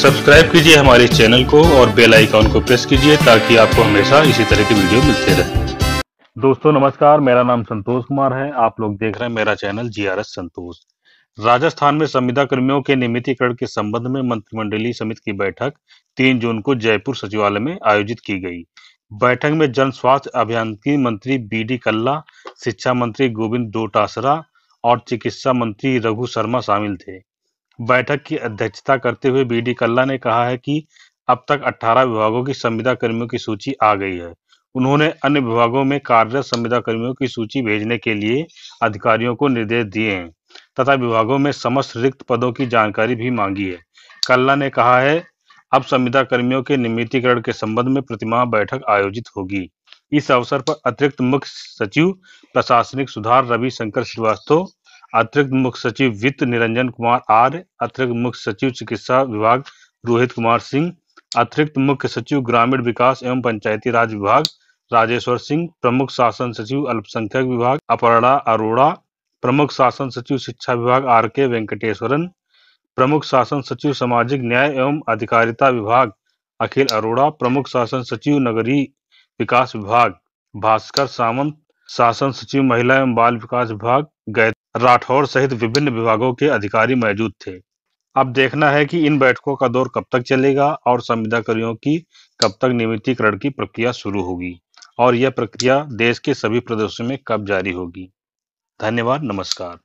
subscribe कीजिए हमारे channel को और बेल आइकॉन को प्रेस कीजिए ताकि आपको हमेशा इसी तरह की वीडियो मिलते रहे दोस्तों नमस्कार मेरा नाम संतोष कुमार है आप लोग देख रहे हैं मेरा चैनल जी संतोष राजस्थान में संविदा कर्मियों के नियमितीकरण के संबंध में मंत्रिमंडलीय समिति की बैठक 3 जून को जयपुर सचिवालय में आयोजित की गई बैठक में जन स्वास्थ्य अभियांत्रिकी मंत्री बी डी कल्ला शिक्षा मंत्री गोविंद डोटासरा और चिकित्सा मंत्री रघु शर्मा शामिल थे बैठक की अध्यक्षता करते हुए बीडी कल्ला ने कहा है कि अब तक 18 विभागों की संविदा कर्मियों की सूची आ गई है उन्होंने अन्य विभागों में कार्यरत संविदा कर्मियों की सूची भेजने के लिए अधिकारियों को निर्देश दिए हैं तथा विभागों में समस्त रिक्त पदों की जानकारी भी मांगी है कल्ला ने कहा है अब संविदा कर्मियों के नियमितीकरण के संबंध में प्रतिमाह बैठक आयोजित होगी इस अवसर पर अतिरिक्त मुख्य सचिव प्रशासनिक सुधार रविशंकर श्रीवास्तव अतिरिक्त मुख्य सचिव वित्त निरंजन कुमार आर्य अतिरिक्त मुख्य सचिव चिकित्सा विभाग रोहित कुमार सिंह अतिरिक्त मुख्य सचिव ग्रामीण विकास एवं पंचायती राज विभाग राजेश्वर सिंह प्रमुख शासन सचिव अल्पसंख्यक विभाग अपराणा अरोड़ा प्रमुख शासन सचिव शिक्षा विभाग आर के वेंकटेश्वरन प्रमुख शासन सचिव सामाजिक न्याय एवं अधिकारिता विभाग अखिल अरोड़ा प्रमुख शासन सचिव नगरी विकास विभाग भास्कर सामंत शासन सचिव महिला एवं बाल विकास विभाग गैत राठौर सहित विभिन्न विभागों के अधिकारी मौजूद थे अब देखना है कि इन बैठकों का दौर कब तक चलेगा और संविदाकर्मियों की कब तक नियमितीकरण की प्रक्रिया शुरू होगी और यह प्रक्रिया देश के सभी प्रदेशों में कब जारी होगी धन्यवाद नमस्कार